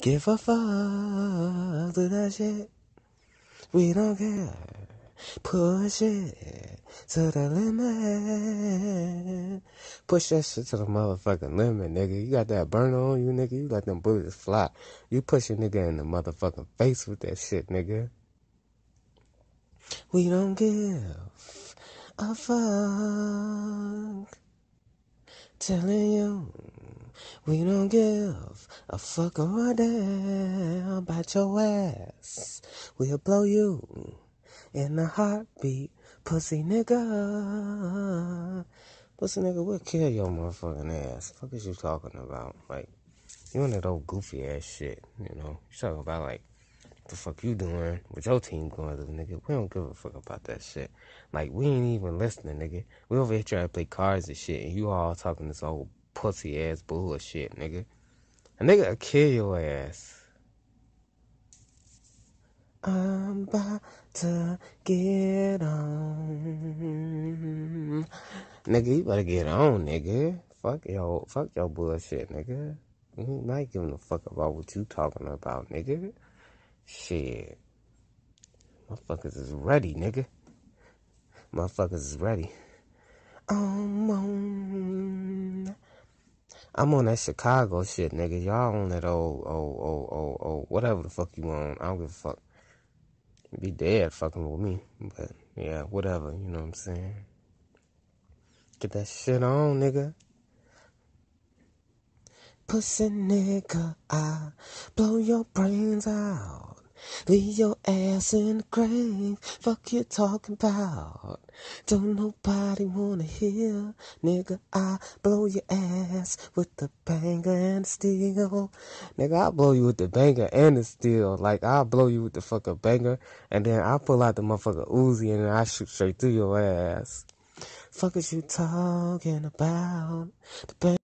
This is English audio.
Give a fuck to that shit. We don't care. Push it to the limit. Push that shit to the motherfucking limit, nigga. You got that burner on you, nigga. You let them bullets fly. You push a nigga in the motherfucking face with that shit, nigga. We don't give a fuck. Telling you, we don't give a fuck or a damn about your ass. We'll blow you in a heartbeat, pussy nigga. Pussy nigga, we'll kill your motherfucking ass. Fuck is you talking about? Like, you and that old goofy ass shit, you know? You talking about like the fuck you doing, with your team going through, nigga. We don't give a fuck about that shit. Like, we ain't even listening, nigga. We over here trying to play cards and shit, and you all talking this old pussy ass bullshit, nigga. A nigga kill your ass. I'm about to get on. Nigga, you better get on, nigga. Fuck your, fuck your bullshit, nigga. You not giving a fuck about what you talking about, nigga. Shit. Motherfuckers is ready, nigga. Motherfuckers is ready. I'm on. I'm on that Chicago shit, nigga. Y'all on that old, old, old, old, old, whatever the fuck you on. I don't give a fuck. be dead fucking with me. But yeah, whatever. You know what I'm saying? Get that shit on, nigga. Pussy nigga, I blow your brains out. Leave your ass in the grave. Fuck you talking about. Don't nobody wanna hear. Nigga, I blow your ass with the banger and the steel. Nigga, I blow you with the banger and the steel. Like, I blow you with the fucking banger. And then I pull out the motherfucker Uzi and then I shoot straight through your ass. Fuck is you talking about? The banger.